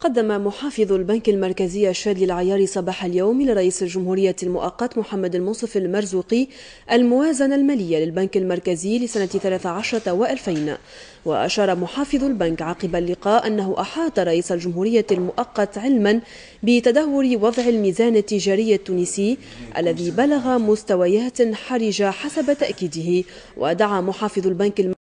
قدم محافظ البنك المركزي شادي العيار صباح اليوم لرئيس الجمهورية المؤقت محمد المنصف المرزوقي الموازنة المالية للبنك المركزي لسنة 13 و2000 وأشار محافظ البنك عقب اللقاء أنه أحاط رئيس الجمهورية المؤقت علما بتدهور وضع الميزان التجاري التونسي الذي بلغ مستويات حرجة حسب تأكيده ودعا محافظ البنك